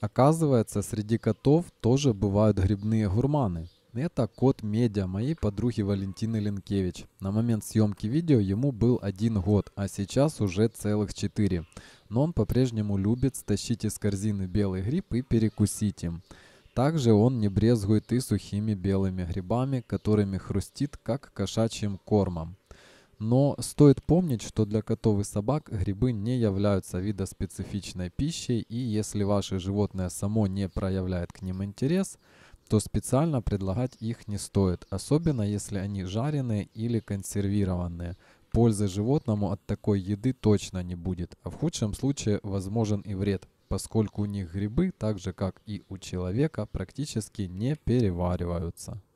Оказывается, среди котов тоже бывают грибные гурманы. Это кот Медиа, моей подруги Валентины Ленкевич. На момент съемки видео ему был один год, а сейчас уже целых четыре. Но он по-прежнему любит стащить из корзины белый гриб и перекусить им. Также он не брезгует и сухими белыми грибами, которыми хрустит, как кошачьим кормом. Но стоит помнить, что для котов и собак грибы не являются видоспецифичной пищей, и если ваше животное само не проявляет к ним интерес, то специально предлагать их не стоит, особенно если они жареные или консервированные. Пользы животному от такой еды точно не будет, а в худшем случае возможен и вред, поскольку у них грибы, так же как и у человека, практически не перевариваются.